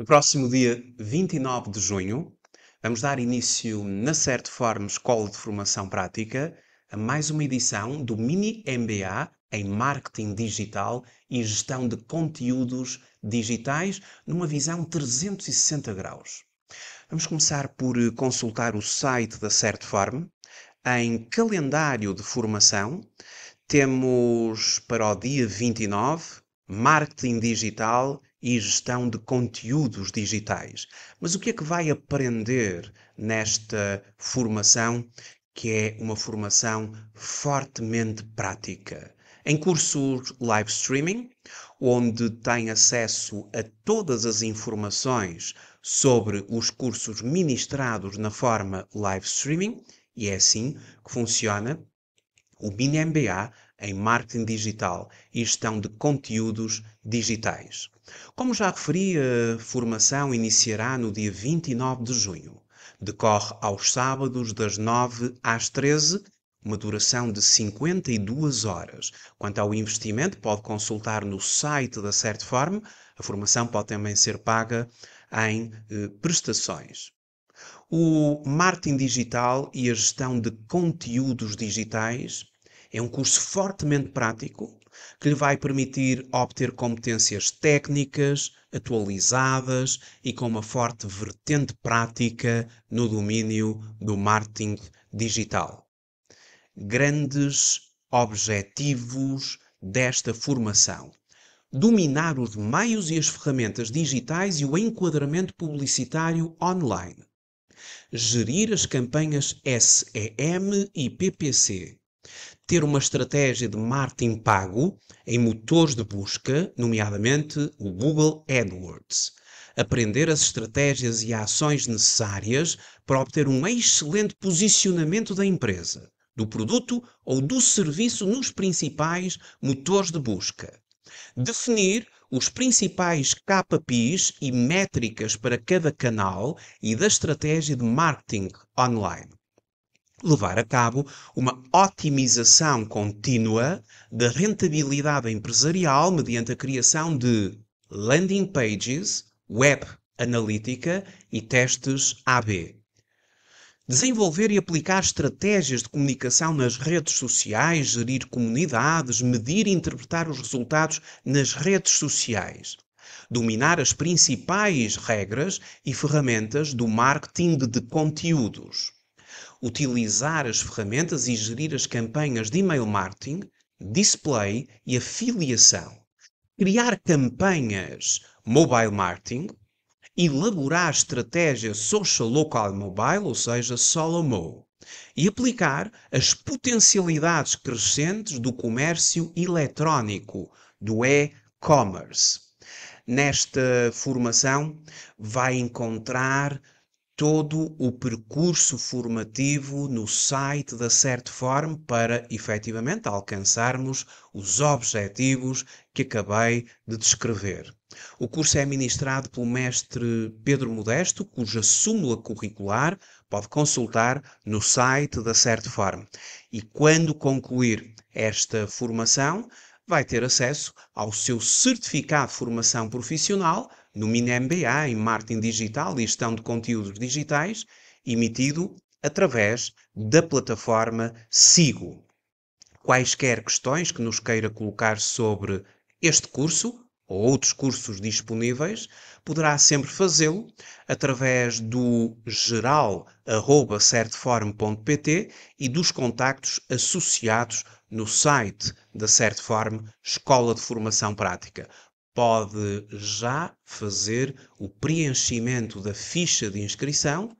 No próximo dia 29 de junho, vamos dar início na Certiform Escola de Formação Prática a mais uma edição do Mini MBA em Marketing Digital e Gestão de Conteúdos Digitais numa visão 360 graus. Vamos começar por consultar o site da Certform. Em calendário de formação, temos para o dia 29 Marketing Digital e gestão de conteúdos digitais. Mas o que é que vai aprender nesta formação, que é uma formação fortemente prática? Em cursos live streaming, onde tem acesso a todas as informações sobre os cursos ministrados na forma live streaming, e é assim que funciona o MinMBA em marketing digital e gestão de conteúdos digitais. Como já referi, a formação iniciará no dia 29 de junho. Decorre aos sábados das 9 às 13 uma duração de 52 horas. Quanto ao investimento, pode consultar no site da Certform. A formação pode também ser paga em eh, prestações. O marketing digital e a gestão de conteúdos digitais é um curso fortemente prático que lhe vai permitir obter competências técnicas atualizadas e com uma forte vertente prática no domínio do marketing digital. Grandes objetivos desta formação dominar os meios e as ferramentas digitais e o enquadramento publicitário online, gerir as campanhas SEM e PPC, ter uma estratégia de marketing pago em motores de busca, nomeadamente o Google AdWords. Aprender as estratégias e ações necessárias para obter um excelente posicionamento da empresa, do produto ou do serviço nos principais motores de busca. Definir os principais KPIs e métricas para cada canal e da estratégia de marketing online levar a cabo uma otimização contínua da rentabilidade empresarial mediante a criação de landing pages, web analítica e testes AB. Desenvolver e aplicar estratégias de comunicação nas redes sociais, gerir comunidades, medir e interpretar os resultados nas redes sociais. Dominar as principais regras e ferramentas do marketing de conteúdos utilizar as ferramentas e gerir as campanhas de e-mail marketing, display e afiliação, criar campanhas mobile marketing, elaborar estratégia social local mobile, ou seja, SoloMo, e aplicar as potencialidades crescentes do comércio eletrónico, do e-commerce. Nesta formação vai encontrar todo o percurso formativo no site da Certform para efetivamente alcançarmos os objetivos que acabei de descrever. O curso é ministrado pelo mestre Pedro Modesto, cuja súmula curricular pode consultar no site da Certform. E quando concluir esta formação, vai ter acesso ao seu certificado de formação profissional no MinMBA em Marketing Digital e Gestão de Conteúdos Digitais, emitido através da plataforma Sigo. Quaisquer questões que nos queira colocar sobre este curso ou outros cursos disponíveis, poderá sempre fazê-lo através do geral.certform.pt e dos contactos associados no site da Certform Escola de Formação Prática pode já fazer o preenchimento da ficha de inscrição,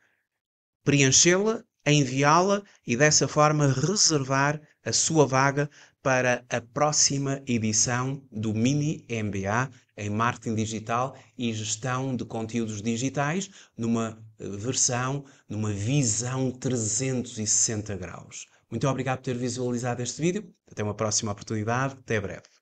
preenchê-la, enviá-la e dessa forma reservar a sua vaga para a próxima edição do Mini MBA em Marketing Digital e Gestão de Conteúdos Digitais, numa eh, versão, numa visão 360 graus. Muito obrigado por ter visualizado este vídeo. Até uma próxima oportunidade. Até breve.